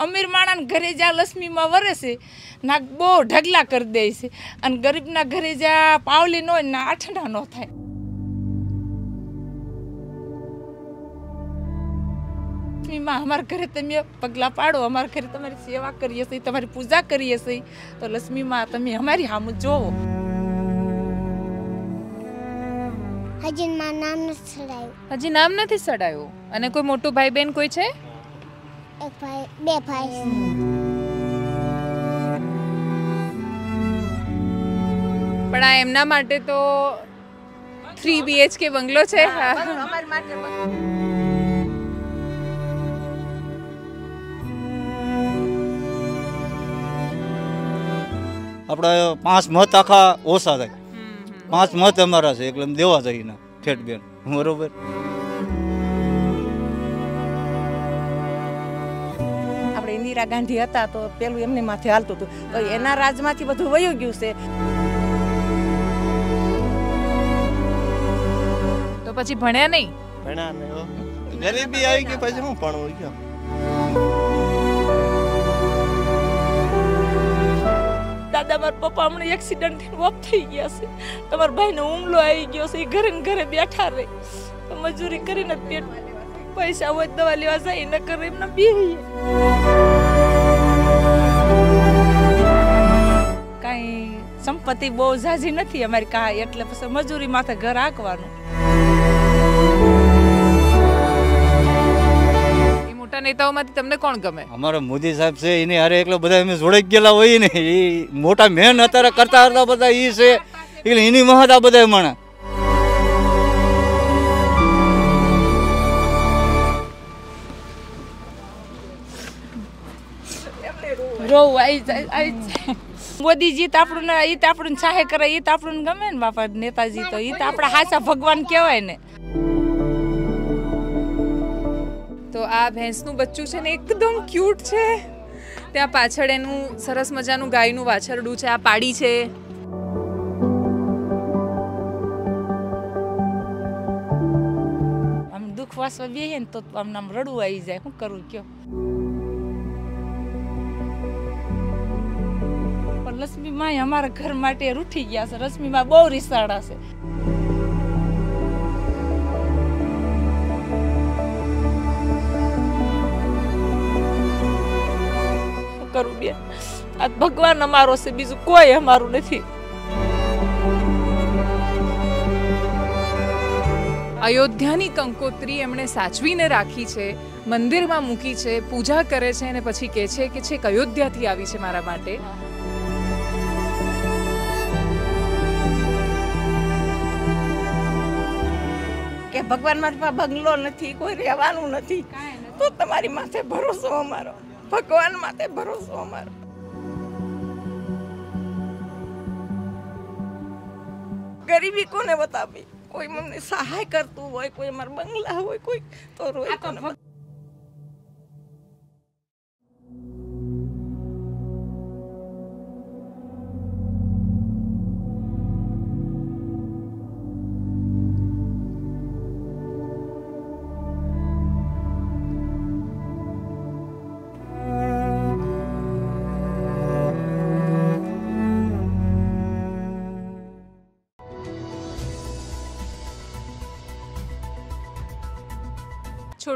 અમીર માણાને ઘરે જ્યાં લક્ષ્મીમાં વરે છે ના બહુ ઢગલા કરી દે છે અને ગરીબના ઘરે જ્યાં પાવલી ન હોય ના આઠડા ન થાય લક્ષ્મીમાં અમારા ઘરે તમે પગલાં પાડો અમારા ઘરે તમારી સેવા કરીએ છીએ તમારી પૂજા કરીએ છીએ તો લક્ષ્મીમાં તમે અમારી હામું જોવો હજી નામ નથી સડાયું હજી નામ નથી સડાયું અને કોઈ મોટું ભાઈ બહેન કોઈ છે એક ભાઈ બે ભાઈ પણ આ એમના માટે તો થ્રી બીએચકે બંગલો છે આપણે પાંચ મત આખા ઓછા થાય પાંચ મત અમારા છે એટલે દેવા જઈને ઠેઠ બેન બરોબર ઇન્દિરા ગાંધી હતા તો પેલું એમની માથે હાલતું હતું તો એના રાજમાંથી બધું વયું ગયું છે તો પછી ભણ્યા નહીં ભણ્યા નહીં ગરીબી આવી ગઈ પછી હું ભણવું ગયો દાદા મારા પપ્પા હમણાં એક્સિડન્ટ થઈને ઓફ થઈ ગયા છે તમારા ભાઈને હુમલો આવી ગયો છે એ ઘરે ને ઘરે બેઠા રહે મજૂરી કરીને પેટ પૈસા હોય દવા લેવા જાય ન કરે એમને બે સંપત્તિ બહુ ઝાઝી નથી અમારી કાંઈ એટલે પછી મજૂરી માથે ઘર આંકવાનું મોટા નેતાઓમાંથી તમને કોણ ગમે અમારા મોદી સાહેબ છે એને હારે એકલો બધા અમે જોડાઈ ગયેલા હોય ને એ મોટા મહેન અત્યારે કરતા હતા બધા એ છે એટલે એની મહત આ બધા માણસ રોવું જાય આવી જાય મોદીજી તો આપણું એ તો આપણને સહાય કરે એ તો આપણને ગમે ને બાપા નેતાજી તો એ તો આપણા હાચા ભગવાન કહેવાય ને તો આ ભેંસનું બચ્ચું છે ને એકદમ ક્યુટ છે ત્યાં પાછળ એનું સરસ મજાનું ગાયનું વાછરડું છે આ પાડી છે આમ દુઃખ વાસવા બેહીએ ને તો આમ આમ રડવું આવી જાય શું કરું કયો પણ લક્ષ્મીમાં અમારા ઘર માટે રૂઠી ગયા છે રશ્મિમાં બહુ રિસાડા છે કરું બેન આ ભગવાન અમારો છે બીજું કોઈ અમારું નથી અયોધ્યાની કંકોત્રી એમણે સાચવીને રાખી છે મંદિરમાં મૂકી છે પૂજા કરે છે અને પછી કહે છે કે છેક અયોધ્યાથી આવી છે મારા માટે ભગવાન મારી પાસે બંગલો નથી કોઈ રહેવાનું નથી તો તમારી માથે ભરોસો અમારો ભગવાન માથે ભરોસો અમારો ગરીબી કોને બતાવી કોઈ મને સહાય કરતું હોય કોઈ અમારા બંગલા હોય કોઈ તો રોય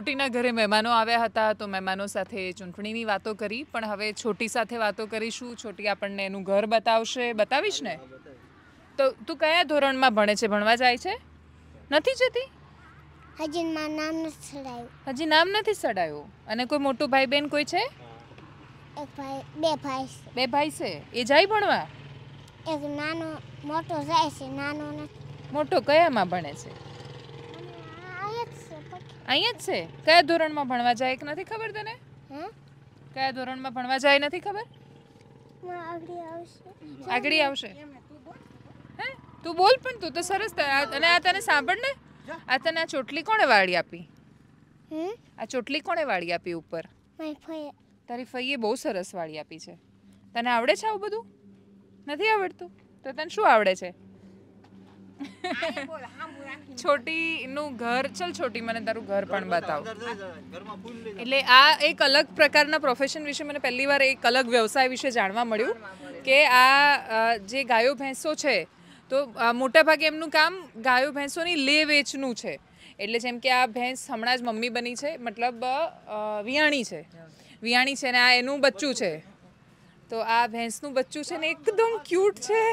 છોટીના ઘરે મહેમાનો આવ્યા હતા તો મહેમાનો સાથે ચૂંટણીની વાતો કરી પણ હવે છોટી સાથે વાતો કરીશું છોટી આપણને એનું ઘર બતાવશે બતાવીશ ને તો તું કયા ધોરણમાં ભણે છે ભણવા જાય છે નથી જતી હજી નામ નથી હજી નામ નથી સડાયું અને કોઈ મોટું ભાઈ બેન કોઈ છે એક ભાઈ બે ભાઈ બે ભાઈ છે એ જાય ભણવા એક નાનો મોટો જાય છે નાનો નથી મોટો કયામાં ભણે છે અહીંયા જ છે કયા ધોરણમાં ભણવા જાય એક નથી ખબર તને કયા ધોરણમાં ભણવા જાય નથી ખબર આગળી આવશે હે તું બોલ પણ તું તો સરસ અને આ તને સાંભળ ને આ તને આ ચોટલી કોણે વાળી આપી આ ચોટલી કોણે વાળી આપી ઉપર તારી ફઈએ બહુ સરસ વાળી આપી છે તને આવડે છે આવું બધું નથી આવડતું તો તને શું આવડે છે છોટી નું ઘર ચલ છોટી મને તારું ઘર પણ બતાવ એટલે આ એક અલગ પ્રકારના પ્રોફેશન વિશે મને પહેલી વાર એક અલગ વ્યવસાય વિશે જાણવા મળ્યું કે આ જે ગાયો ભેંસો છે તો મોટાભાગે એમનું કામ ગાયો ભેંસોની લે વેચનું છે એટલે જેમ કે આ ભેંસ હમણાં જ મમ્મી બની છે મતલબ વિયાણી છે વિયાણી છે ને આ એનું બચ્ચું છે તો આ ભેંસનું બચ્ચું છે ને એકદમ ક્યુટ છે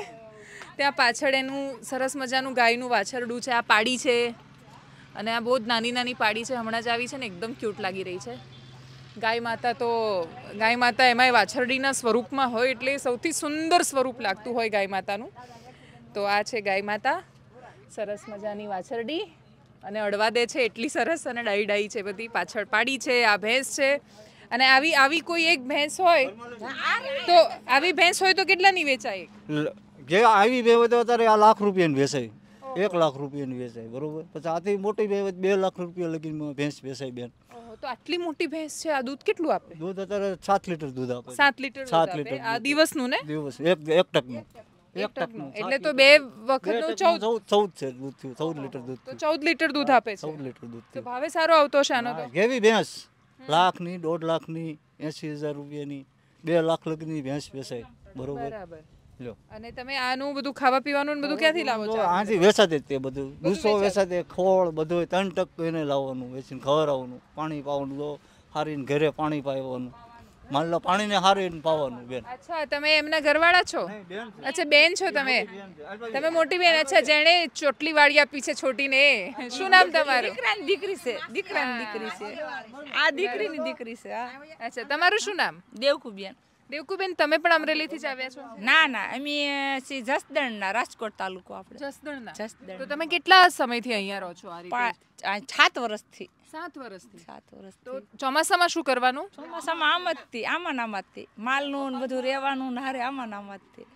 ત્યાં પાછળ એનું સરસ મજાનું ગાયનું વાછરડું છે આ પાડી છે અને આ બહુ જ નાની નાની પાડી છે હમણાં જ આવી છે ને એકદમ ક્યુટ લાગી રહી છે ગાય માતા તો ગાય માતા એમાંય વાછરડીના સ્વરૂપમાં હોય એટલે સૌથી સુંદર સ્વરૂપ લાગતું હોય ગાય માતાનું તો આ છે ગાય માતા સરસ મજાની વાછરડી અને અડવા દે છે એટલી સરસ અને ડાઈ ડાઈ છે બધી પાછળ પાડી છે આ ભેંસ છે અને આવી આવી કોઈ એક ભેંસ હોય તો આવી ભેંસ હોય તો કેટલાની વેચાય જે આવી બેવત અત્યારે આ લાખ રૂપિયાની વેચાય એક લાખ રૂપિયાની વેચાય બરોબર પછી આથી મોટી બેવત બે લાખ રૂપિયા લગીને ભેંસ વેચાય બેન તો આટલી મોટી ભેંસ છે આ દૂધ કેટલું આપે દૂધ અત્યારે સાત લીટર દૂધ આપે સાત લીટર સાત લીટર આ દિવસનું ને દિવસ એક એક ટકનું એક ટકનું એટલે તો બે વખતનું ચૌદ છે દૂધ થયું ચૌદ લીટર દૂધ ચૌદ લીટર દૂધ આપે ચૌદ લીટર દૂધ તો સારો આવતો છે આનો તો ભેંસ લાખની દોઢ લાખની એંસી હજાર રૂપિયાની બે લાખ લગની ભેંસ વેચાય બરોબર લ્યો અને તમે આનું બધું ખાવા પીવાનું બધું ક્યાંથી લાવો છો આથી વેચાતે તે બધું ભૂસો વેચાતે ખોળ બધું ત્રણ ટક એને લાવવાનું વેચીને ખવડાવવાનું પાણી પાવાનું લો હારીને ઘરે પાણી પાવાનું માન લો પાણીને હારીને પાવાનું બેન અચ્છા તમે એમના ઘરવાળા છો અચ્છા બેન છો તમે તમે મોટી બેન અચ્છા જેણે ચોટલી વાળી આપી છે ને શું નામ તમારું દીકરાની દીકરી છે દીકરાની દીકરી છે આ દીકરીની દીકરી છે અચ્છા તમારું શું નામ દેવકુબેન દેવકુબેન તમે પણ અમરેલીથી જ આવ્યા છો ના ના અમે સી જસદણના રાજકોટ તાલુકો આપણે જસદણના જસદણ તો તમે કેટલા સમયથી અહીંયા રહો છો આ રીતે સાત વર્ષથી સાત વર્ષથી સાત વર્ષ તો ચોમાસામાં શું કરવાનું ચોમાસામાં આમ જ થી આમાં નામ જ થી માલનું ને બધું રહેવાનું ને હારે આમાં નામ જ થી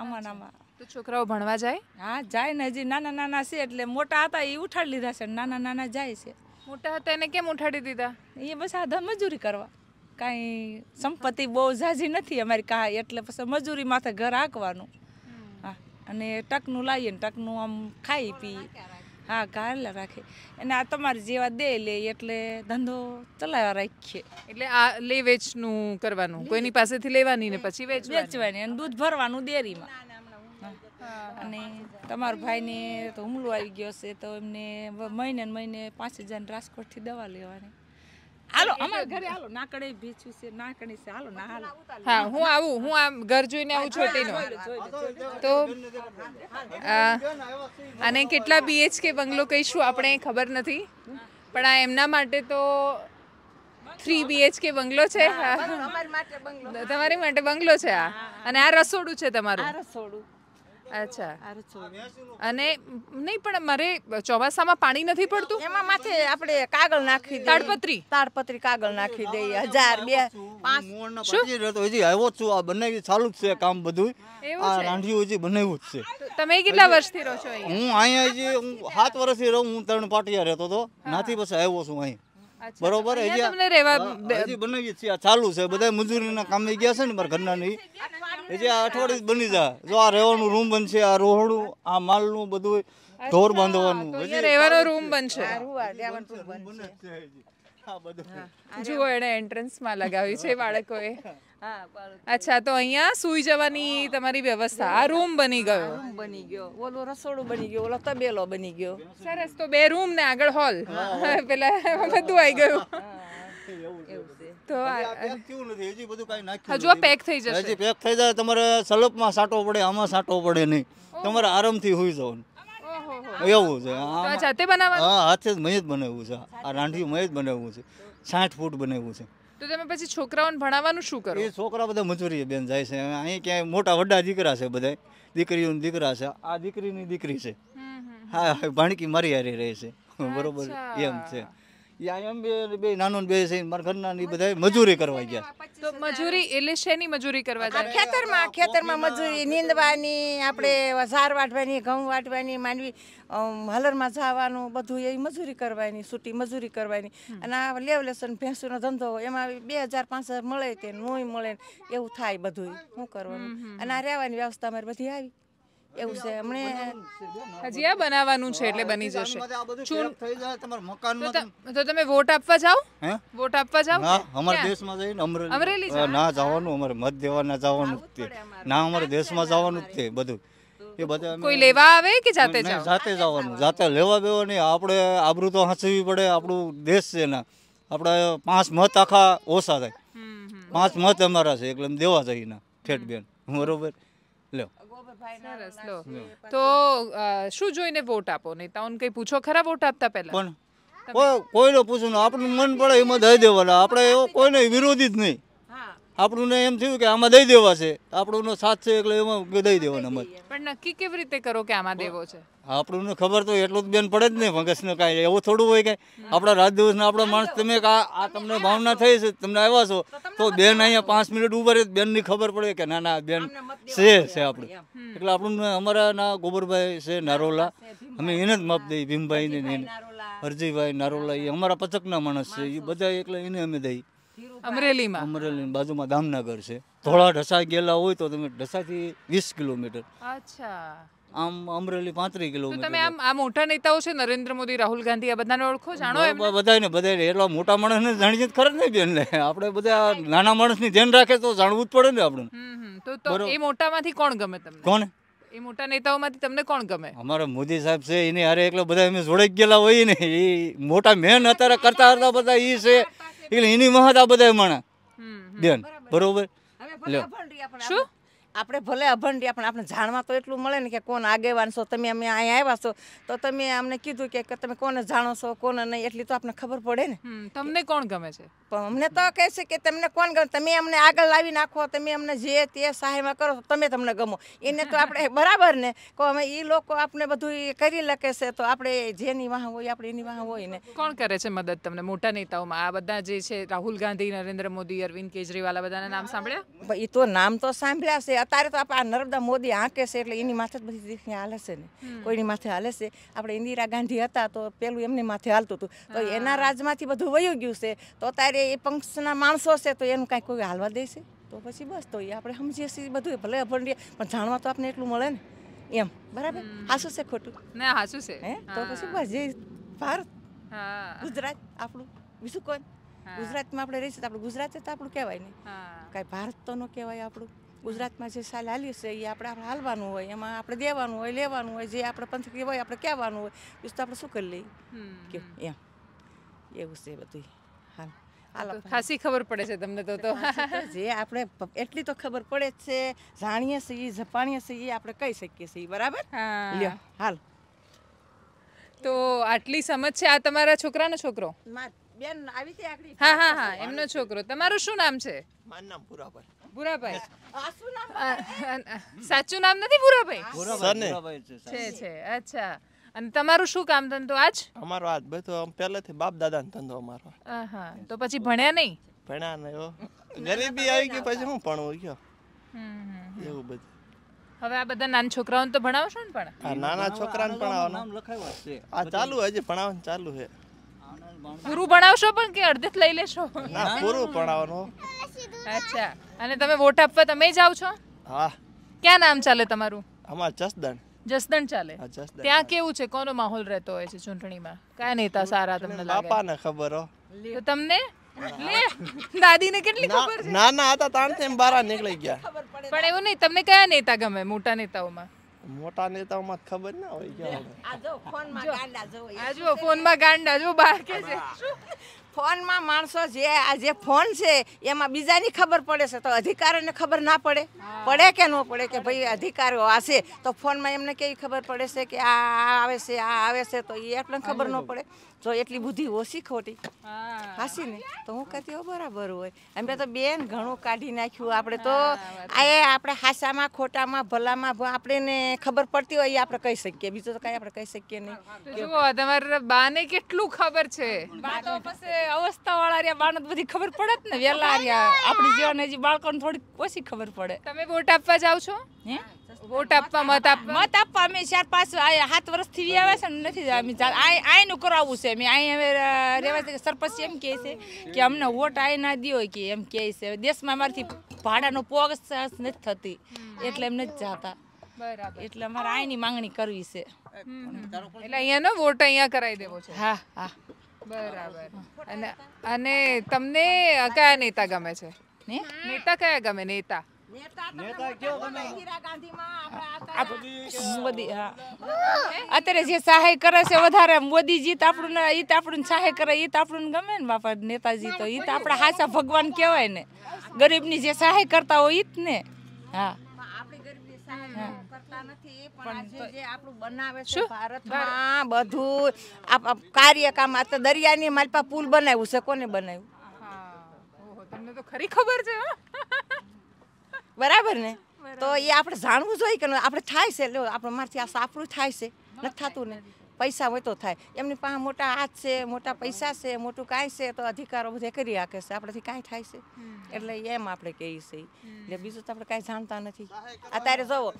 આમાં નામાં તો છોકરાઓ ભણવા જાય હા જાય ને હજી નાના નાના છે એટલે મોટા હતા એ ઉઠાડી લીધા છે નાના નાના જાય છે મોટા હતા એને કેમ ઉઠાડી દીધા એ બસ આ મજૂરી કરવા કાંઈ સંપત્તિ બહુ ઝાઝી નથી અમારી કા એટલે પછી મજૂરી માથે ઘર આંકવાનું હા અને ટકનું લાવીએ ને ટકનું આમ ખાઈ પી હા કારેલા રાખે અને આ તમારે જેવા દે લે એટલે ધંધો ચલાવવા રાખીએ એટલે આ લે વેચનું કરવાનું કોઈની પાસેથી લેવાની ને પછી વેચવાની અને દૂધ ભરવાનું ડેરીમાં અને તમારા ભાઈને તો હુમલો આવી ગયો છે તો એમને મહિને મહિને પાંચ હજાર રાજકોટથી દવા લેવાની હાલો અમારા ઘરે હાલો નાકડે ભીચું છે નાકડી છે હાલો ના હાલો હા હું આવું હું આમ ઘર જોઈને આવું છોટીનો તો અને કેટલા બીએચકે બંગલો કહીશું આપણે ખબર નથી પણ આ એમના માટે તો થ્રી બીએચકે બંગલો છે તમારી માટે બંગલો છે આ અને આ રસોડું છે તમારું રસોડું અચ્છા અને નહીં પણ મારે ચોમાસામાં પાણી નથી પડતું એમાં માથે આપણે કાગળ નાખી તાડપત્રી તાડપત્રી કાગળ નાખી દઈએ હજાર બે પાંચ હજી કામ બનાવ્યું જ છે તમે કેટલા વર્ષથી હું અહીંયા હજી હું સાત વર્ષથી રહું હું ત્રણ પાટિયા રહેતો હતો નાથી પછી આવ્યો છું અહીં બરોબર હજી ચાલુ છે બધા મજૂરીના કામે ગયા છે ને મારા ઘરના નહીં એ અઠવાડિયું બની જાય જો આ રહેવાનું રૂમ બનશે આ રોહણું આ માલનું બધું ઢોર બાંધવાનું રહેવાનો રૂમ બનશે જુઓ એને એન્ટ્રન્સમાં લગાવી છે બાળકોએ અચ્છા તો અહીંયા સુઈ જવાની તમારી વ્યવસ્થા આ રૂમ બની ગયો બની ગયો ઓલો રસોડું બની ગયો ઓલો તબેલો બની ગયો સરસ તો બે રૂમ ને આગળ હોલ પેલા બધું આવી ગયું તો હજી બધું કાંઈ નાખ્યું હજુ પેક થઈ જશે હજી પેક થઈ જાય તમારે સલપમાં સાટો પડે આમાં સાટો પડે નહીં તમારે આરામથી હોઈ જવાનું એવું છે જાતે બનાવવાનું હાથે જ મય જ બનાવ્યું છે આ રાંઠિયું મય જ બનાવ્યું છે સાઠ ફૂટ બનાવ્યું છે તો તમે પછી છોકરાઓને ભણાવવાનું શું કરો એ છોકરા બધા મજૂરી બેન જાય છે અહીં ક્યાંય મોટા વડા દીકરા છે બધા દીકરીઓની દીકરા છે આ દીકરીની દીકરી છે હા ભાણકી મારી હારી રહે છે બરોબર એમ છે એ બે બે નાનો બે છે ઘરના મજૂરી કરવા તો મજૂરી એટલે શેની મજૂરી કરવા જાય ખેતરમાં ખેતરમાં મજૂરી નીંદવાની આપણે ઝાર વાટવાની ઘઉં વાટવાની માંડવી હલરમાં જવાનું બધું એ મજૂરી કરવાની છૂટી મજૂરી કરવાની અને આ લેવલેસન ભેંસુનો ધંધો એમાં બે હજાર પાંચ હજાર મળે તે નોય મળે એવું થાય બધું શું કરવાનું અને આ રહેવાની વ્યવસ્થા અમારી બધી આવી એવું છે એમણે હજી આ બનાવવાનું છે એટલે બની જશે ચૂન થઈ જાય તમારું મકાન તો તમે વોટ આપવા જાઓ વોટ આપવા જાઓ ના અમારા દેશમાં જઈને અમરેલી અમરેલી ના જવાનું અમારે મત દેવા ના જવાનું તે ના અમારે દેશમાં જવાનું તે બધું એ બધા કોઈ લેવા આવે કે જાતે જાઓ જાતે જવાનું જાતે લેવા બેવા નહીં આપણે આબરૂ તો હાંચવી પડે આપણું દેશ છે ને આપણે પાંચ મત આખા ઓછા થાય પાંચ મત અમારા છે એટલે દેવા જઈએ ના ઠેઠ બેન બરોબર સરસ લો તો શું જોઈને વોટ આપો નેતાઓને કઈ પૂછો ખરા વોટ આપતા પહેલા કોઈને પૂછવું આપણું મન પડે એમાં દઈ દેવાના આપણે એવો કોઈને વિરોધી જ નહીં આપણને એમ થયું કે આમાં દઈ દેવા છે આપણનો સાથ છે એટલે એમાં દઈ દેવાનો મત પણ નક્કી કેવી રીતે કરો કે આમાં દેવો છે આપણને ખબર તો એટલું જ બેન પડે જ નહીં ફંગસને કાંઈ એવું થોડું હોય કે આપણા રાત દિવસના આપણા માણસ તમે આ તમને ભાવના થઈ છે તમને આવ્યા છો તો બેન અહીંયા પાંચ મિનિટ ઉભા રહે બેનની ખબર પડે કે ના ના બેન છે છે આપણે એટલે આપણું અમારા ના ગોબરભાઈ છે નારોલા અમે એને જ માપ દઈએ ભીમભાઈને હરજીભાઈ નારોલા એ અમારા પચકના માણસ છે એ બધા એટલે એને અમે દઈએ અમરેલીમાં અમરેલી બાજુમાં દામનગર છે ધોળા ઢસા ગયેલા હોય તો તમે ઢસાથી વીસ કિલોમીટર અચ્છા આમ અમરેલી પાંત્રીસ કિલોમીટર તમે આમ આ મોટા નેતાઓ છે નરેન્દ્ર મોદી રાહુલ ગાંધી આ બધાને ઓળખો જાણો એમ બધાને બધાને એટલા મોટા માણસને જાણીએ ખરે ને બેન આપણે બધા નાના માણસની ધ્યાન રાખે તો જાણવું જ પડે ને આપણે તો તો એ મોટામાંથી કોણ ગમે તમને કોણ એ મોટા નેતાઓ માંથી તમને કોણ ગમે અમારા મોદી સાહેબ છે એને હારે એકલા બધા અમે જોડાઈ ગયેલા હોય ને એ મોટા મેન અત્યારે કરતા કરતા બધા એ છે એટલે એની મહત આ બધા માણા બેન બરોબર શું આપણે ભલે અભંડિયા પણ આપણે જાણવા તો એટલું મળે ને કે કોણ આગેવાન છો તમે અમે અહીંયા આવ્યા છો તો તમે અમને કીધું કે તમે કોને જાણો છો કોને નહીં એટલી તો આપણે ખબર પડે ને તમને કોણ ગમે છે પણ અમને તો કહે છે કે તમને કોણ ગમે તમે અમને આગળ લાવી નાખો તમે અમને જે તે સહાયમાં કરો તમે તમને ગમો એને તો આપણે બરાબર ને કહો અમે એ લોકો આપણે બધું કરી લખે છે તો આપણે જેની વાહ હોય આપણે એની વાહ હોય ને કોણ કરે છે મદદ તમને મોટા નેતાઓમાં આ બધા જે છે રાહુલ ગાંધી નરેન્દ્ર મોદી અરવિંદ કેજરીવાલ બધાના નામ સાંભળ્યા એ તો નામ તો સાંભળ્યા છે અત્યારે તો આપણે આ નર્મદા મોદી આંકે છે એટલે એની માથે જ બધી દીકરી હાલે છે ને કોઈની માથે હાલે છે આપણે ઇન્દિરા ગાંધી હતા તો પેલું એમને માથે હાલતું હતું તો એના રાજમાંથી બધું વયું ગયું છે તો અત્યારે એ પંક્ષના માણસો છે તો એનું કાંઈ કોઈ હાલવા દે છે તો પછી બસ તો એ આપણે સમજીએ છીએ બધું ભલે અભંડીએ પણ જાણવા તો આપણે એટલું મળે ને એમ બરાબર હાસું છે ખોટું ના હાસું છે હે તો પછી બસ જે ભારત ગુજરાત આપણું બીજું કોઈ ગુજરાતમાં આપણે રહીશું તો આપણું ગુજરાત તો આપણું કહેવાય નહીં કાંઈ ભારત તો ન કહેવાય આપણું ગુજરાતમાં જે સાલ હાલી છે એ આપણે હાલવાનું હોય એમાં આપણે દેવાનું હોય લેવાનું હોય જે આપણે પંથકી હોય આપણે કહેવાનું હોય બીજું તો આપણે શું કરી લઈએ કે એમ એવું છે બધું હાલ ખાસી ખબર પડે છે તમને તો જે આપણે એટલી તો ખબર પડે જ છે જાણીએ છીએ જપાણીએ છીએ આપણે કહી શકીએ છીએ બરાબર લ્યો હાલ તો આટલી સમજ છે આ તમારા છોકરાનો છોકરો બેન આવી હા હા હા એમનો છોકરો તમારું શું નામ છે મારું નામ પુરાબર ભૂરાભાઈ સાચું નામ નથી ભૂરાભાઈ છે છે અચ્છા અને તમારું શું કામ ધંધો આજ અમારો આજ બધો પહેલેથી બાપ દાદાનો ધંધો અમારો હા તો પછી ભણ્યા નહીં ભણ્યા નહીં ગરીબી આવી ગઈ પછી હું ભણવું ગયો એવું બધું હવે આ બધા નાના છોકરાઓને તો ભણાવશો ને પણ નાના છોકરાને ભણાવવાનું આ ચાલુ હજી ભણાવવાનું ચાલુ છે પૂરું ભણાવશો પણ કે અડધે લઈ લેશો ના પૂરું ભણાવવાનું અચ્છા અને તમે વોટ આપવા તમે જાવ છો હા ક્યાં નામ ચાલે તમારું અમાર જસદણ જસદણ ચાલે ત્યાં કેવું છે કોનો માહોલ રહેતો હોય છે ચૂંટણીમાં કયા નેતા સારા તમને લાગે બાપાને ખબર હો તો તમને લે દાદી ને કેટલી ખબર છે ના ના હતા તાણ તેમ બારા નીકળી ગયા પણ એવું નહીં તમને કયા નેતા ગમે મોટા નેતાઓમાં મોટા નેતાઓમાં ખબર ના હોય કે આ ફોનમાં ગાંડા જો આ જો છે ફોનમાં માણસો જે આ જે ફોન છે એમાં બીજાની ખબર પડે છે તો અધિકારીને ખબર ના પડે પડે કે ન પડે કે ભાઈ અધિકારીઓ આ છે તો ફોનમાં એમને કેવી ખબર પડે છે કે આ આવે છે આ આવે છે તો એ આપણને ખબર ન પડે જો એટલી બુદ્ધિ ઓછી ખોટી હાસી ને તો હું કહેતી બરાબર હોય એમ તો બેન ઘણું કાઢી નાખ્યું આપણે તો આ આપણે હાસામાં ખોટામાં ભલામાં આપણે ખબર પડતી હોય એ આપણે કહી શકીએ બીજું તો કઈ આપણે કહી શકીએ નહીં તમારે બા ને કેટલું ખબર છે બા તો પછી અવસ્થાવાળા રહ્યા બાને બધી ખબર પડે જ ને વહેલા રહ્યા આપણી જીવન હજી બાળકોને થોડીક ઓછી ખબર પડે તમે વોટ આપવા જાઓ છો હે વોટ આપવા મત આપવા મત આપવા અમે ચાર પાંચ સાત વર્ષથી વી આવ્યા છે ને નથી અમે નું કરાવવું છે અમે અહીં હવે રહેવા છે સરપંચ એમ કહે છે કે અમને વોટ આય ના દો કે એમ કહે છે દેશમાં અમારથી ભાડાનો પોગ નથી થતી એટલે એમ નથી જાતા બરાબર એટલે અમારે આયની માંગણી કરવી છે એટલે અહીંયાનો વોટ અહીંયા કરાવી દેવો છે હા હા બરાબર અને અને તમને કયા નેતા ગમે છે નેતા કયા ગમે નેતા અત્યારે જે સહાય કરે છે વધારે મોદીજી તો આપણું એ તો આપણું સહાય કરે એ તો આપણું ગમે ને બાપા નેતાજી તો એ તો આપણા હાસા ભગવાન કહેવાય ને ગરીબની જે સહાય કરતા હોય એ જ ને હા બધું કાર્યક્રમ આ તો દરિયાની માલપા પુલ બનાવ્યું છે કોને બનાવ્યું તમને તો ખરી ખબર છે બરાબર ને તો એ આપણે જાણવું જોઈએ કે આપણે થાય છે લો આપણે મારથી આ સાપરું થાય છે નથી થતું ને પૈસા હોય તો થાય એમની પાસે મોટા હાથ છે મોટા પૈસા છે મોટું કાંઈ છે તો અધિકારો બધે કરી રાખે છે આપણેથી કાંઈ થાય છે એટલે એમ આપણે કહીએ છીએ એટલે બીજું તો આપણે કાંઈ જાણતા નથી અત્યારે જોવો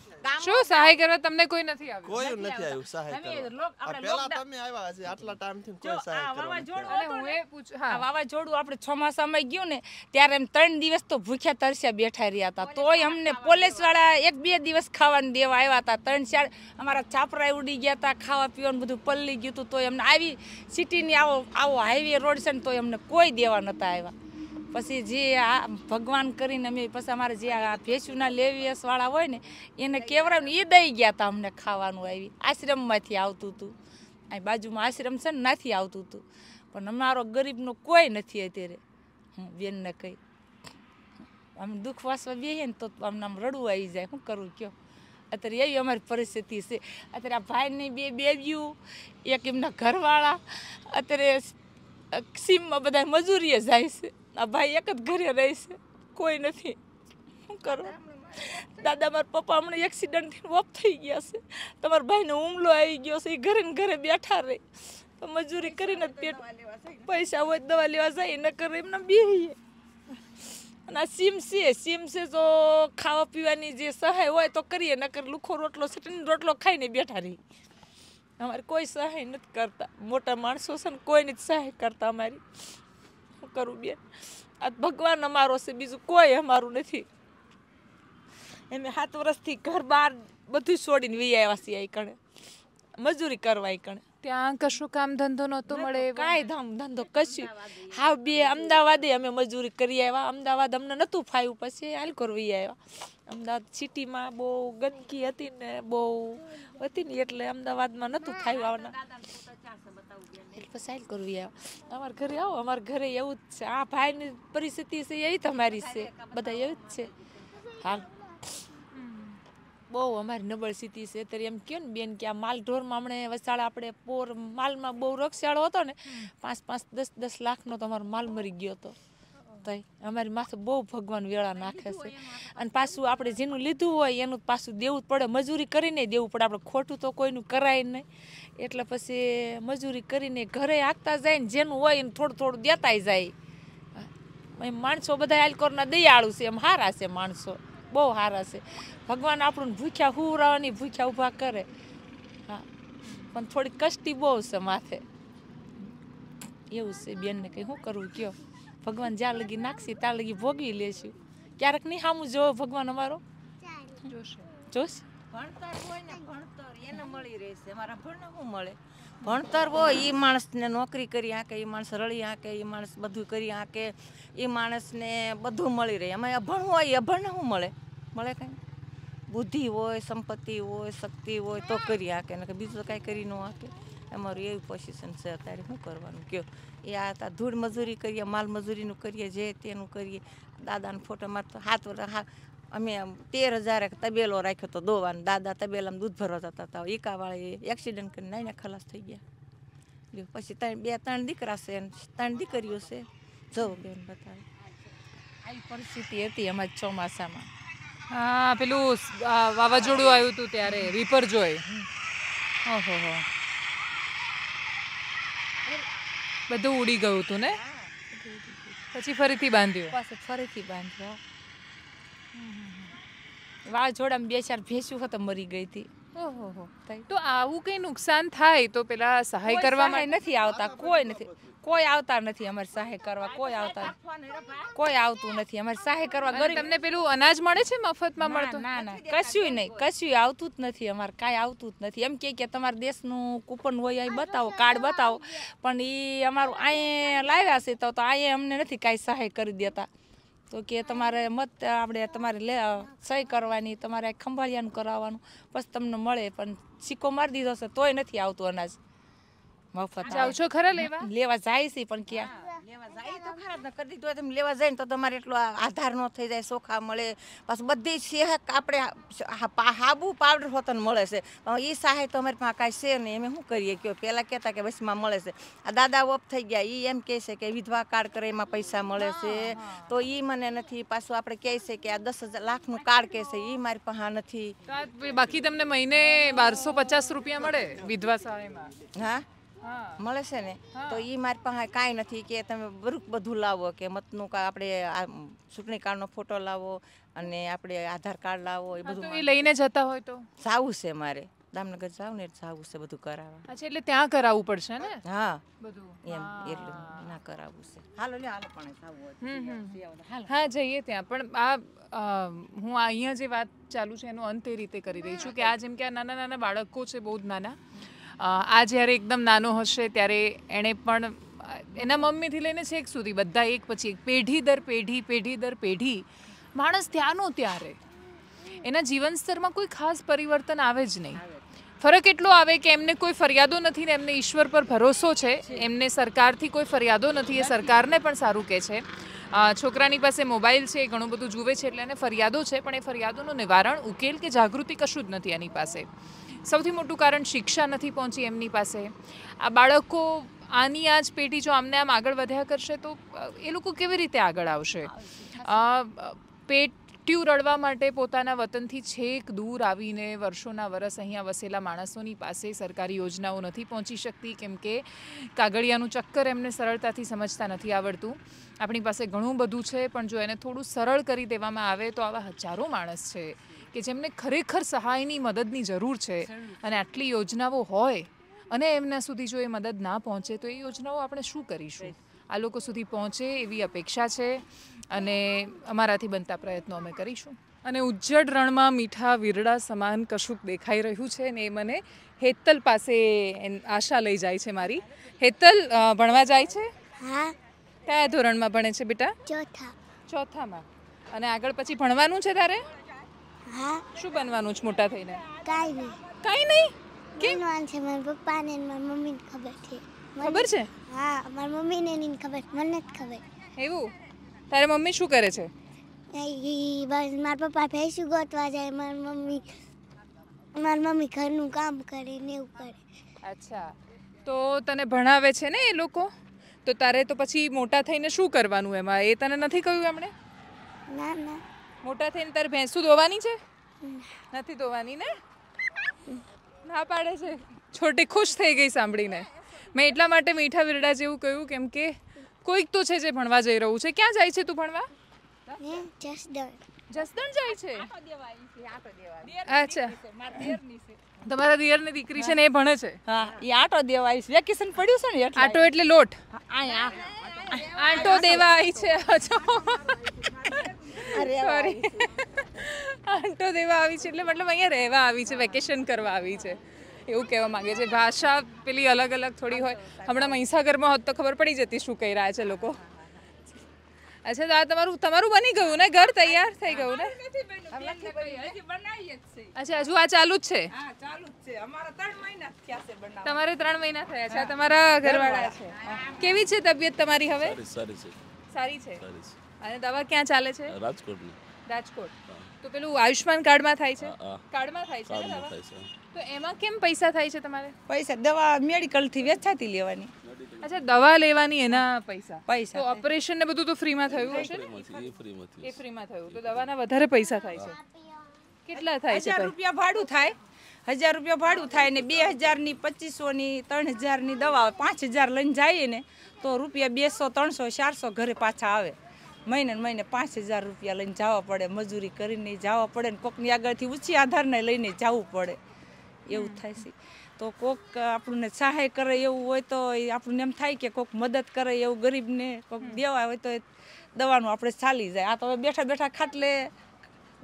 શું સહાય કરવા તમને કોઈ નથી કોઈ નથી આવ્યું સહાય કરવા પહેલા તમે આવ્યા છે આટલા ટાઈમથી કોઈ સહાય કરવા એ પૂછું હા વાવાઝોડું આપણે ચોમાસામાં ગયું ને ત્યારે એમ ત્રણ દિવસ તો ભૂખ્યા તરસ્યા બેઠા રહ્યા હતા તોય અમને પોલીસ વાળા એક બે દિવસ ખાવાનું દેવા આવ્યા હતા ત્રણ ચાર અમારા ચાપરા ઉડી ગયા હતા ખાવા પીવાનું બધું બધું પલ્લી ગયું હતું તો એમને આવી સિટીની આવો આવો હાઈવે રોડ છે ને તો એમને કોઈ દેવા નહોતા આવ્યા પછી જે આ ભગવાન કરીને અમે પછી અમારે જે આ ભેંસુના લેવીએસવાળા હોય ને એને કેવડાવે એ દઈ ગયા હતા અમને ખાવાનું આવી આશ્રમમાંથી આવતું હતું અહીં બાજુમાં આશ્રમ છે ને નથી આવતું હતું પણ અમારો ગરીબનો કોઈ નથી અત્યારે હું બેનને કહી આમ દુઃખ વાસવા બેહીએ ને તો આમ આમ રડવું આવી જાય શું કરું કયો અત્યારે એવી અમારી પરિસ્થિતિ છે અત્યારે આ ભાઈની બે બેબીઓ એક એમના ઘરવાળા અત્યારે સીમમાં બધા મજૂરીએ જાય છે આ ભાઈ એક જ ઘરે રહે છે કોઈ નથી શું કરવું દાદા મારા પપ્પા હમણાં એક્સિડન્ટથી ઓફ થઈ ગયા છે તમારા ભાઈનો હુમલો આવી ગયો છે એ ઘરે ને ઘરે બેઠા રહે તો મજૂરી કરીને પેટ પૈસા હોય દવા લેવા જાય ન કરે એમને બે અને સીમ છે સીમ છે જો ખાવા પીવાની જે સહાય હોય તો કરીએ નકર લુખો રોટલો સટીને રોટલો ખાઈને બેઠા રહી અમારે કોઈ સહાય નથી કરતા મોટા માણસો છે ને કોઈ જ સહાય કરતા અમારી શું કરું બેન આ ભગવાન અમારો છે બીજું કોઈ અમારું નથી એમ સાત વર્ષથી ઘર બહાર બધું છોડીને વી આવ્યા છીએ અહીં કણે મજૂરી કરવા અહીં કણે ત્યાં કશું કામ ધંધો નહોતો મળે કાંઈ ધામ ધંધો કશું હા બે અમદાવાદે અમે મજૂરી કરી આવ્યા અમદાવાદ અમને નહોતું ફાયું પછી હાલ કરવી આવ્યા અમદાવાદ સિટીમાં બહુ ગંદકી હતી ને બહુ હતી ને એટલે અમદાવાદમાં નહોતું ફાયું આવવાના પછી હાલ કરવી આવ્યા અમારા ઘરે આવો અમારા ઘરે એવું જ છે આ ભાઈની પરિસ્થિતિ છે એવી તમારી છે બધા એવું જ છે હા બહુ અમારી નબળ સ્થિતિ છે ત્યારે એમ કહો ને બેન કે આ માલઢોરમાં હમણે વસાળ આપણે પોર માલમાં બહુ રક્ષાળો હતો ને પાંચ પાંચ દસ દસ લાખનો તો અમારો માલ મરી ગયો હતો થાય અમારી માથે બહુ ભગવાન વેળા નાખે છે અને પાછું આપણે જેનું લીધું હોય એનું પાછું દેવું જ પડે મજૂરી કરીને દેવું પડે આપણે ખોટું તો કોઈનું કરાય નહીં એટલે પછી મજૂરી કરીને ઘરે હાંકતા જાય ને જેનું હોય એને થોડું થોડું દેતાય જાય માણસો બધા એલ્કોરના દયાળુ છે એમ હારા છે માણસો બહુ સારા છે ભગવાન આપણું ભૂખ્યા હુરાવાની ભૂખ્યા ઊભા કરે હા પણ થોડી કષ્ટી બહુ છે માથે એવું છે બેનને કંઈ શું કરવું કયો ભગવાન જ્યાં લગી નાખશી ત્યાં લગી ભોગવી લેશું ક્યારેક નહીં સામું જોવો ભગવાન અમારો જોશે જોશે ભણતર હોય ને ભણતર એને મળી રહેશે અમારા ભણને શું મળે ભણતર હોય એ માણસને નોકરી કરી આંકે એ માણસ રળી આંકે એ માણસ બધું કરી આંકે એ માણસને બધું મળી રહે અમે અભણ હોય એ અભણને શું મળે મળે કંઈ બુદ્ધિ હોય સંપત્તિ હોય શક્તિ હોય તો કરી આકે ને બીજું તો કાંઈ કરી ન આકે અમારું એવું પોઝિશન છે અત્યારે શું કરવાનું કયો એ આ હતા ધૂળ મજૂરી કરીએ માલ મજૂરીનું કરીએ જે તેનું કરીએ દાદાને ફોટો મારતો હાથ હા અમે તેર હજારે તબેલો રાખ્યો હતો દોવાનો દાદા તબેલામાં દૂધ ભરવા જતા હતા ઈકાવાળા એ એક્સિડન્ટ કરીને નાઈને ખલાસ થઈ ગયા લ્યો પછી ત્રણ બે ત્રણ દીકરા છે ત્રણ દીકરીઓ છે જવું બેન બતાવે આવી પરિસ્થિતિ હતી અમારી ચોમાસામાં હા પેલું વાવાઝોડું આવ્યું હતું ત્યારે રીપર જોઈ ઓહો હો બધું ઉડી ગયું હતું ને પછી ફરીથી બાંધ્યું ફરીથી બાંધ્યો વાવાઝોડામાં બે ચાર ભેંસું હતા મરી ગઈ હતી ઓહો તો આવું કંઈ નુકસાન થાય તો પેલા સહાય કરવા માટે નથી આવતા કોઈ નથી કોઈ આવતા નથી અમારે સહાય કરવા કોઈ આવતા કોઈ આવતું નથી અમારે સહાય કરવા ગરીબ તમને પેલું અનાજ મળે છે મફતમાં મળતું ના ના કશું નહીં કશું આવતું જ નથી અમારે કાંઈ આવતું જ નથી એમ કે કે તમારા દેશનું કૂપન હોય અહીં બતાવો કાર્ડ બતાવો પણ એ અમારું અહીંયા લાવ્યા છે તો અહીંયા અમને નથી કાંઈ સહાય કરી દેતા તો કે તમારે મત આપણે તમારે લે સહી કરવાની તમારે ખંભાળિયાનું કરાવવાનું પછી તમને મળે પણ સિક્કો મારી દીધો છે તોય નથી આવતું અનાજ મફત જાવ છો ખરા લેવા લેવા જાય છે પણ ક્યાં લેવા જાય કરી દીધું તમે લેવા જાય ને તો તમારે એટલો આધાર નો થઈ જાય સોખા મળે બસ બધી સેહક આપણે હાબુ પાવડર હોતન મળે છે એ સહાય તો પાસે કાંઈ છે નહીં અમે શું કરીએ કયો પહેલાં કહેતા કે બસમાં મળે છે આ દાદા ઓફ થઈ ગયા ઈ એમ કહે છે કે વિધવા કાર્ડ કરે એમાં પૈસા મળે છે તો એ મને નથી પાછું આપણે કહે છે કે આ દસ હજાર લાખનું કાર્ડ કે છે એ મારી પાસે નથી બાકી તમને મહિને બારસો પચાસ રૂપિયા મળે વિધવા સહાયમાં હા મળે છે ને તો એ મારી પાસે કાંઈ નથી કે તમે બધું લાવો કે મતનું આપણે આ ચૂંટણી કાર્ડનો ફોટો લાવો અને આપણે આધાર કાર્ડ લાવો એ બધું એ લઈને જતા હોય તો સાવું છે મારે દામનગર જાવ ને જાવું છે બધું કરાવવા અચ્છા એટલે ત્યાં કરાવવું પડશે ને હા બધું એમ એટલે ના કરાવવું છે હાલો લે હાલો પણ જાવું હા જઈએ ત્યાં પણ આ હું અહીંયા જે વાત ચાલુ છે એનો અંત એ રીતે કરી રહી છું કે આ જેમ કે આ નાના નાના બાળકો છે બહુ જ નાના આ જ્યારે એકદમ નાનો હશે ત્યારે એણે પણ એના મમ્મીથી લઈને છેક સુધી બધા એક પછી એક પેઢી દર પેઢી પેઢી દર પેઢી માણસ ત્યાંનો ત્યારે એના જીવન સ્તરમાં કોઈ ખાસ પરિવર્તન આવે જ નહીં ફરક એટલો આવે કે એમને કોઈ ફરિયાદો નથી ને એમને ઈશ્વર પર ભરોસો છે એમને સરકારથી કોઈ ફરિયાદો નથી એ સરકારને પણ સારું કહે છે છોકરાની પાસે મોબાઈલ છે એ ઘણું બધું જુએ છે એટલે એને ફરિયાદો છે પણ એ ફરિયાદોનું નિવારણ ઉકેલ કે જાગૃતિ કશું જ નથી એની પાસે સૌથી મોટું કારણ શિક્ષા નથી પહોંચી એમની પાસે આ બાળકો આની આ જ પેઢી જો આમને આમ આગળ વધ્યા કરશે તો એ લોકો કેવી રીતે આગળ આવશે પેટ મૃત્યુ રડવા માટે પોતાના વતનથી છેક દૂર આવીને વર્ષોના વરસ અહીંયા વસેલા માણસોની પાસે સરકારી યોજનાઓ નથી પહોંચી શકતી કેમ કે કાગળિયાનું ચક્કર એમને સરળતાથી સમજતા નથી આવડતું આપણી પાસે ઘણું બધું છે પણ જો એને થોડું સરળ કરી દેવામાં આવે તો આવા હજારો માણસ છે કે જેમને ખરેખર સહાયની મદદની જરૂર છે અને આટલી યોજનાઓ હોય અને એમના સુધી જો એ મદદ ના પહોંચે તો એ યોજનાઓ આપણે શું કરીશું આ લોકો સુધી પહોંચે એવી અપેક્ષા છે અને અમારાથી બનતા પ્રયત્નો અમે કરીશું અને ઉજ્જડ રણમાં મીઠા વીરડા સમાન કશુંક દેખાઈ રહ્યું છે ને એ મને હેતલ પાસે આશા લઈ જાય છે મારી હેતલ ભણવા જાય છે હા કયા ધોરણમાં ભણે છે બેટા ચોથા ચોથામાં અને આગળ પછી ભણવાનું છે તારે હા શું બનવાનું છે મોટા થઈને કાઈ નહીં કાઈ નહીં કેમ બનવાનું છે મારા પપ્પાને ને મારા મમ્મીને ખબર છે ખબર છે હા મારા મમ્મીને નહીં ખબર મને જ ખબર એવું તારે મમ્મી શું કરે છે બસ મારા પપ્પા ભેંસું ગોતવા જાય મારી મમ્મી મારી મમ્મી ઘરનું કામ કરે ને એવું કરે અચ્છા તો તને ભણાવે છે ને એ લોકો તો તારે તો પછી મોટા થઈને શું કરવાનું એમાં એ તને નથી કહ્યું એમણે ના ના મોટા થઈને તારે ભેંસું ધોવાની છે નથી ધોવાની ને ના પાડે છે છોટી ખુશ થઈ ગઈ સાંભળીને મેં એટલા માટે મીઠા વિરડા જેવું કહ્યું કેમ કે કોઈક તો છે જે ભણવા જઈ રહ્યું છે ક્યાં જાય છે તું ભણવા જસદણ જાય છે અચ્છા તમારા દિયરની દીકરી છે ને એ ભણે છે હા એ આટો દેવા આવી વેકેશન પડ્યું છે ને આટો એટલે લોટ આટો દેવા આવી છે અચ્છા સોરી આંટો દેવા આવી છે એટલે મતલબ અહીંયા રહેવા આવી છે વેકેશન કરવા આવી છે એવું કહેવા માંગે છે ભાષા પેલી અલગ અલગ થોડી હોય હમણાં મહીસાગરમાં હોત તો ખબર પડી જતી શું કહી રહ્યા છે લોકો અચ્છા તો આ તમારું તમારું બની ગયું ને ઘર તૈયાર થઈ ગયું ને અચ્છા હજુ આ ચાલુ જ છે તમારે ત્રણ મહિના થયા છે તમારા ઘરવાળા છે કેવી છે તબિયત તમારી હવે સારી છે સારી છે અને દવા ક્યાં ચાલે છે રાજકોટ રાજકોટ તો પેલું આયુષ્માન કાર્ડમાં થાય છે કાર્ડમાં થાય છે ને છે તો એમાં કેમ પૈસા થાય છે તમારે પૈસા દવા મેડિકલથી વેચાતી લેવાની અચ્છા દવા લેવાની એના પૈસા પૈસા તો ઓપરેશન ને બધું તો ફ્રીમાં થયું હશે ને એ ફ્રીમાં થયું એ ફ્રીમાં થયું તો દવાના વધારે પૈસા થાય છે કેટલા થાય છે 1000 રૂપિયા ભાડું થાય હજાર રૂપિયા ભાડું થાય ને બે હજારની પચીસોની ત્રણ હજારની દવા પાંચ હજાર લઈને જઈએ ને તો રૂપિયા બેસો ત્રણસો ચારસો ઘરે પાછા આવે મહિને મહિને પાંચ હજાર રૂપિયા લઈને જવા પડે મજૂરી કરીને જવા પડે ને કોકની આગળથી ઊંચી આધારને લઈને જવું પડે એવું થાય છે તો કોક આપણને સહાય કરે એવું હોય તો આપણને એમ થાય કે કોક મદદ કરે એવું ગરીબને કોક દેવા હોય તો દવાનું આપણે ચાલી જાય આ તો હવે બેઠા બેઠા ખાટલે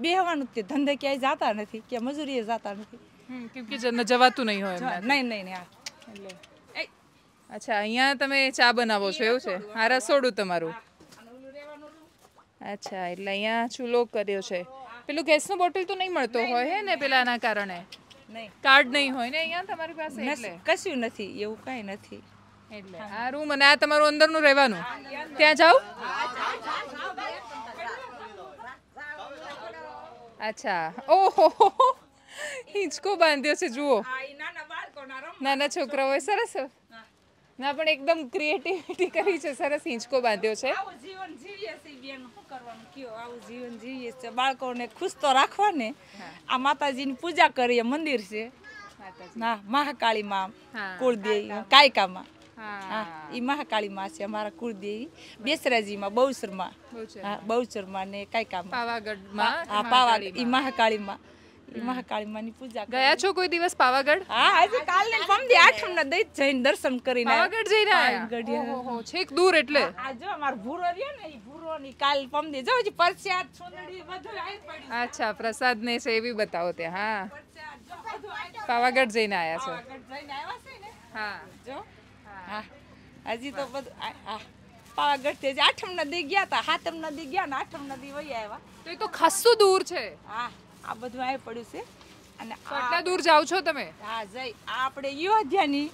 બેહવાનું તે ધંધે ક્યાંય જતા નથી કે મજૂરીએ જતા નથી જવાતું નહીં હોય નહીં નહીં નહીં એટલે અચ્છા અહીંયા તમે ચા બનાવો છો એવું છે હા રસોડું તમારું અચ્છા એટલે અહીંયા ચૂલો કર્યો છે પેલું ગેસનું બોટલ તો નહીં મળતો હોય હે ને પેલાના કારણે નહીં કાર્ડ નહીં હોય ને અહીંયા તમારી પાસે એટલે કશું નથી એવું કાંઈ નથી એટલે આ રૂમ અને આ તમારું અંદરનું રહેવાનું ત્યાં જાઓ અચ્છા ઓહો હિંચકો બાંધ્યો છે જુઓ નાના છોકરા હોય સરસ ના પણ એકદમ ક્રિએટિવિટી કરી છે સરસ હિંચકો બાંધ્યો છે આવું જીવન જીવીએ છીએ બેન શું કરવાનું કયો આવું જીવન જીવીએ છીએ બાળકોને ખુશ તો રાખવા ને આ માતાજીની પૂજા કરીએ મંદિર છે ના મહાકાળી માં કુળદેવી કાયકામાં હા ઈ મહાકાળી માં છે અમારા કુળદેવી બેસરાજીમાં બહુચરમાં બહુચરમાં ને કાયકામાં પાવાગઢમાં હા પાવાગઢ એ મહાકાળી મહાકાળીમાની પૂજા ગયા છો કોઈ દિવસ પાવાગઢ હા આજે કાલે પમદી આઠમના દઈ જઈને દર્શન કરીને પાવાગઢ જઈને આવ્યા ઓહો છેક દૂર એટલે આ અમાર ભૂરો રહ્યો ને ઈ ભૂરો ની કાલ પમદી જો જી પરસ્યાદ છોંદડી બધું આવી પડ્યું અચ્છા પ્રસાદ ને છે એવી બતાવો તે હા પાવાગઢ જઈને આયા છો પાવાગઢ જઈને આયા છે ને હા જો હા હજી તો બધું આ પાવાગઢ થી આઠમ નદી ગયા હતા હાતમ નદી ગયા ને આઠમ નદી વહી આવ્યા તો એ તો ખાસું દૂર છે હા આ બધું આ પડ્યું છે અને આટલા દૂર જાઓ છો તમે હા જઈ આપણે અયોધ્યાની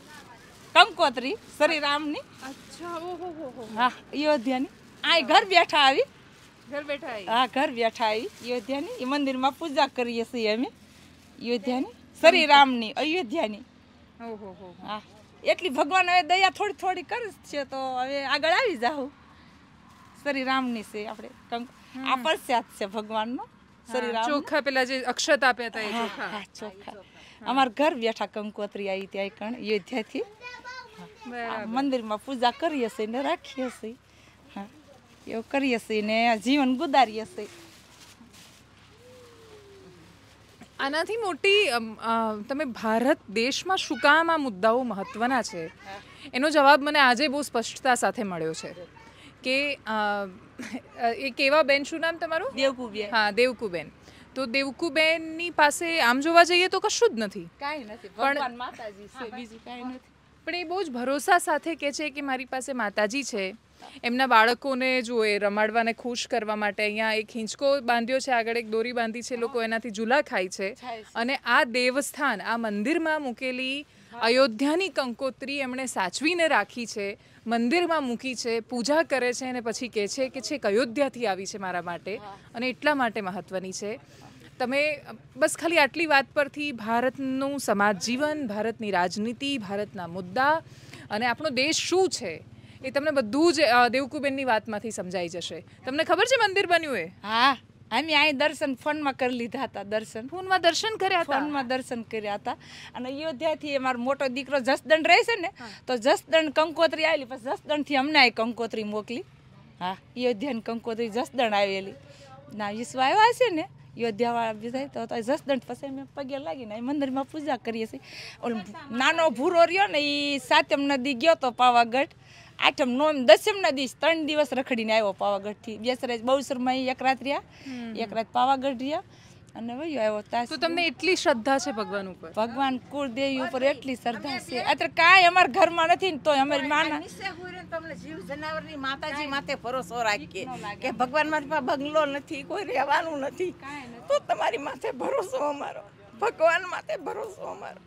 કંકોત્રી શ્રી રામની અચ્છા ઓહો હા અયોધ્યાની આ ઘર બેઠા આવી ઘર બેઠા આવી હા ઘર બેઠા આવી અયોધ્યાની એ મંદિરમાં પૂજા કરીએ છીએ અમે યોધ્યાની શ્રી રામની અયોધ્યાની ઓહો હા એટલી ભગવાન હવે દયા થોડી થોડી કરે છે તો હવે આગળ આવી જાઉં શ્રી રામની છે આપણે કંક આ પ્રસાદ છે ભગવાનનો ચોખા પેલા જે અક્ષત આપ્યા હતા એ ચોખા ચોખા અમાર ઘર બેઠા કંકોત્રી આવી ત્યાં કણ યોધ્યાથી મંદિરમાં પૂજા કરી હશે ને રાખીએ છીએ એવું કરી હશે ને જીવન ગુદારીએ છીએ આનાથી મોટી તમે ભારત દેશમાં શું કામ આ મુદ્દાઓ મહત્વના છે એનો જવાબ મને આજે બહુ સ્પષ્ટતા સાથે મળ્યો છે કે એક એવા બેન શું નામ તમારું દેવકુબેન હા દેવકુબેન તો દેવકુબેનની પાસે આમ જોવા જઈએ તો કશું જ નથી કાંઈ નથી પણ માતાજી છે બીજું કાંઈ નથી પણ એ બહુ જ ભરોસા સાથે કહે છે કે મારી પાસે માતાજી છે એમના બાળકોને જોએ રમાડવાને ખુશ કરવા માટે અહીંયા એક હિંચકો બાંધ્યો છે આગળ એક દોરી બાંધી છે લોકો એનાથી ઝૂલા ખાય છે અને આ દેવસ્થાન આ મંદિરમાં મૂકેલી અયોધ્યાની કંકોત્રી એમણે સાચવીને રાખી છે મંદિરમાં મૂકી છે પૂજા કરે છે અને પછી કહે છે કે છેક અયોધ્યાથી આવી છે મારા માટે અને એટલા માટે મહત્ત્વની છે તમે બસ ખાલી આટલી વાત પરથી ભારતનું સમાજ જીવન ભારતની રાજનીતિ ભારતના મુદ્દા અને આપણો દેશ શું છે એ તમને બધું જ દેવકુબેનની વાતમાંથી સમજાઈ જશે તમને ખબર છે મંદિર બન્યું એ હા અમે અહીં દર્શન ફોનમાં કરી લીધા હતા દર્શન ફોનમાં દર્શન કર્યા હતા ફોનમાં દર્શન કર્યા હતા અને અયોધ્યાથી અમારો મોટો દીકરો જસદંડ રહે છે ને તો જસદંડ કંકોત્રી આવેલી પછી જસદંડથી અમને અહીં કંકોત્રી મોકલી હા અયોધ્યાની કંકોત્રી જસદંડ આવેલી ના ઈસુ આવ્યા છે ને યોધ્યાવાળા થાય તો જસદંડ પછી અમે પગે લાગીને એ મંદિરમાં પૂજા કરીએ છીએ ઓલો નાનો ભૂરો રહ્યો ને એ સાતમ નદી ગયો તો પાવાગઢ આઠમ નોમ દસમના દિવસ ત્રણ દિવસ રખડીને આવ્યો પાવાગઢથી બેસરાજ બહુ શર્મા એક રાત રહ્યા એક રાત પાવાગઢ રહ્યા અને વયો આવ્યો તાસ તો તમને એટલી શ્રદ્ધા છે ભગવાન ઉપર ભગવાન કુળદેવી ઉપર એટલી શ્રદ્ધા છે અત્યારે કાંઈ અમારા ઘરમાં નથી ને તોય અમારી માના તમને જીવ જનાવરની માતાજી માથે ભરોસો રાખીએ કે ભગવાન મારી પાસે બંગલો નથી કોઈ રહેવાનું નથી તો તમારી માથે ભરોસો અમારો ભગવાન માથે ભરોસો અમારો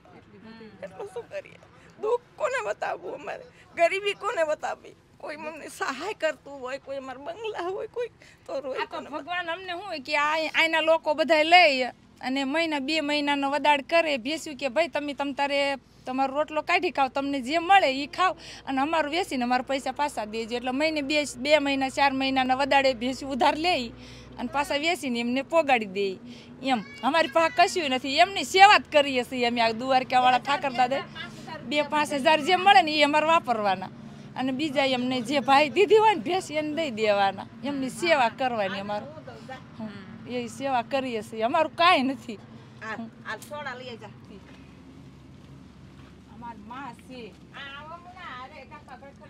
એટલું શું કરીએ દુઃખ કોને બતાવવું અમારે ગરીબી કોને બતાવવી કોઈ મમને સહાય કરતું હોય કોઈ અમારા બંગલા હોય કોઈ તો રોય ભગવાન અમને શું હોય કે આ આના લોકો બધા લઈ અને મહિના બે મહિનાનો વદાડ કરે ભેસ્યું કે ભાઈ તમે તમ તારે તમારો રોટલો કાઢી ખાવ તમને જે મળે એ ખાવ અને અમારું વેચીને અમારા પૈસા પાછા દેજે એટલે મહિને બે બે મહિના ચાર મહિનાના વદાડે ભેસ્યું ઉધાર લે અને પાછા વેચીને એમને પોગાડી દે એમ અમારી પાસે કશું નથી એમની સેવા જ કરીએ છીએ અમે આ દુવારકાવાળા ઠાકર દાદા બે પાંચ હજાર જે મળે ને એ અમારે વાપરવાના અને બીજા એમને જે ભાઈ દીધી હોય ને ભેંસ એને દઈ દેવાના એમની સેવા કરવાની અમારું એ સેવા કરીએ છીએ અમારું કાંઈ નથી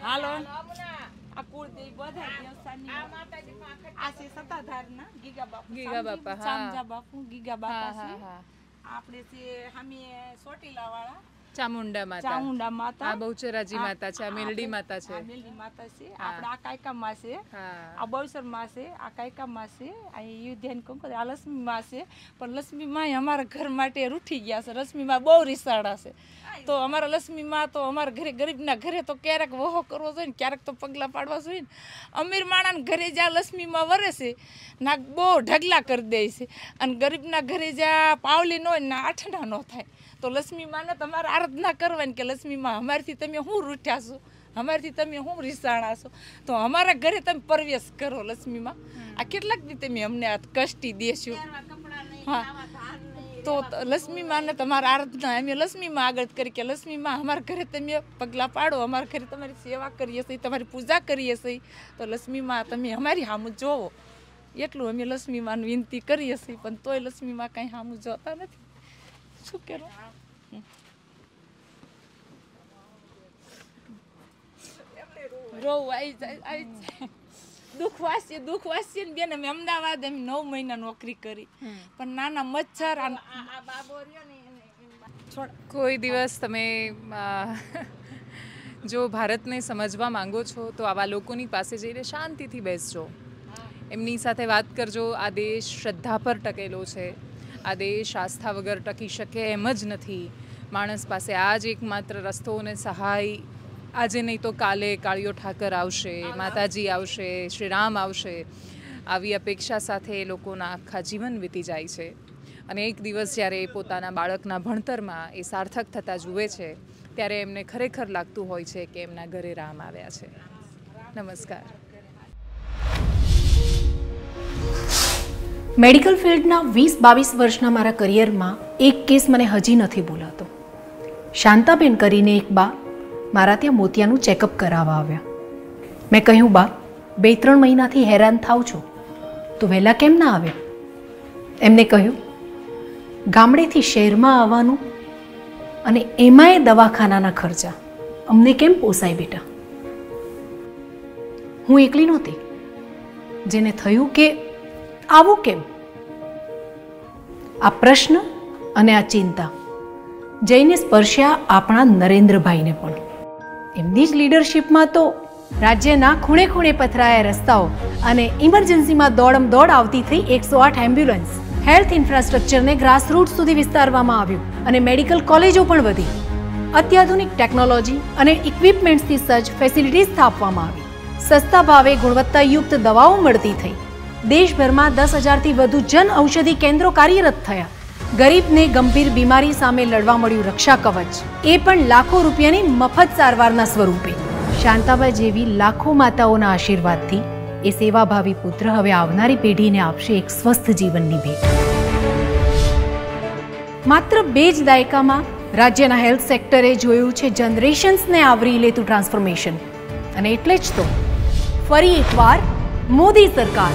હાલો આ કુળદેવી બધા દેવસાની આ છે સતાધારના ગીગા બાપુ ગીગા બાપા ચામજા બાપુ ગીગા બાપા છે આપણે છે હમી ચોટીલા વાળા ચામુંડા માતા ચામુંડા માતા આ બહુચરાજી માતા છે આ મેલડી માતા છે મેલડી માતા છે આપણે આ કાયકા માસે આ બહુચર માં છે આ કાયકા માં છે આ યુધ્યાન કોમ આ લક્ષ્મી માં છે પણ લક્ષ્મી માં અમારા ઘર માટે રૂઠી ગયા છે લક્ષ્મી માં બહુ રિસાડા છે તો અમારા લક્ષ્મીમાં તો અમારા ઘરે ગરીબના ઘરે તો ક્યારેક વહો કરવો જોઈએ ને ક્યારેક તો પગલાં પાડવા જોઈએ ને અમીર માણાને ઘરે જ્યાં લક્ષ્મીમાં વરે છે ના બહુ ઢગલા કરી દે છે અને ગરીબના ઘરે જ્યાં પાવલી ન હોય ના આઠડા ન થાય તો લક્ષ્મીમાને તમારે આરાધના કરવાની કે લક્ષ્મીમાં અમારથી તમે શું રૂઠ્યા છો અમારથી તમે શું રીસાણા છો તો અમારા ઘરે તમે પ્રવેશ કરો લક્ષ્મીમાં આ કેટલાક દી તમે અમને આ કષ્ટી દેશો હા તો લક્ષ્મી માને તમારા આરાધના અમે લક્ષ્મીમાં આગળ કરી કે લક્ષ્મી માં અમારા ઘરે તમે પગલાં પાડો અમારા ઘરે તમારી સેવા કરીએ છીએ તમારી પૂજા કરીએ છીએ તો લક્ષ્મી માં તમે અમારી સામું જોવો એટલું અમે લક્ષ્મી માં વિનંતી કરીએ છીએ પણ તોય લક્ષ્મીમાં માં કાંઈ સામું જોતા નથી શું કહેવું રોવું આવી જાય આવી જાય દુખવાસી દુખવાસી ને બેન અમે અમદાવાદ એમ નવ મહિના નોકરી કરી પણ નાના મચ્છર આ બાબો રહ્યો ને કોઈ દિવસ તમે જો ભારતને સમજવા માંગો છો તો આવા લોકોની પાસે જઈને શાંતિથી બેસજો એમની સાથે વાત કરજો આ દેશ શ્રદ્ધા પર ટકેલો છે આ દેશ આસ્થા વગર ટકી શકે એમ જ નથી માણસ પાસે આ જ એકમાત્ર રસ્તો અને સહાય આજે નહીં તો કાલે કાળિયો ઠાકર આવશે માતાજી આવશે શ્રીરામ આવશે આવી અપેક્ષા સાથે એ લોકોના આખા જીવન વીતી જાય છે અને એક દિવસ જ્યારે એ પોતાના બાળકના ભણતરમાં એ સાર્થક થતા જુએ છે ત્યારે એમને ખરેખર લાગતું હોય છે કે એમના ઘરે રામ આવ્યા છે નમસ્કાર મેડિકલ ફિલ્ડના વીસ બાવીસ વર્ષના મારા કરિયરમાં એક કેસ મને હજી નથી ભૂલાતો શાંતાબેન કરીને એક બા મારા ત્યાં મોતિયાનું ચેકઅપ કરાવવા આવ્યા મેં કહ્યું બા બે ત્રણ મહિનાથી હેરાન થાવ છો તો વહેલા કેમ ના આવ્યા એમને કહ્યું ગામડેથી શહેરમાં આવવાનું અને એમાંય દવાખાનાના ખર્ચા અમને કેમ પોસાય બેટા હું એકલી નહોતી જેને થયું કે આવું કેમ આ પ્રશ્ન અને આ ચિંતા જઈને સ્પર્શ્યા આપણા નરેન્દ્રભાઈને પણ એમની જ લીડરશિપમાં તો રાજ્યના ખૂણે ખૂણે પથરાયા રસ્તાઓ અને ઇમરજન્સીમાં દોડમ દોડ આવતી થઈ એકસો આઠ એમ્બ્યુલન્સ હેલ્થ ઇન્ફ્રાસ્ટ્રક્ચરને ગ્રાસરૂટ સુધી વિસ્તારવામાં આવ્યું અને મેડિકલ કોલેજો પણ વધી અત્યાધુનિક ટેકનોલોજી અને ઇક્વિપમેન્ટ્સથી સજ્જ ફેસિલિટી સ્થાપવામાં આવી સસ્તા ભાવે ગુણવત્તાયુક્ત દવાઓ મળતી થઈ દેશભરમાં દસ હજારથી વધુ જન ઔષધિ કેન્દ્રો કાર્યરત થયા ગરીબને ગંભીર બીમારી સામે લડવા મળ્યું રક્ષા કવચ એ પણ લાખો રૂપિયાની મફત સારવારના સ્વરૂપે શાંતાબા જેવી લાખો માતાઓના આશીર્વાદથી એ સેવાભાવી પુત્ર હવે આવનારી પેઢીને આપશે એક સ્વસ્થ જીવનની ભેટ માત્ર બે જ દાયકામાં રાજ્યના હેલ્થ સેક્ટરે જોયું છે જનરેશન્સને આવરી લેતું ટ્રાન્સફોર્મેશન અને એટલે જ તો ફરી એકવાર મોદી સરકાર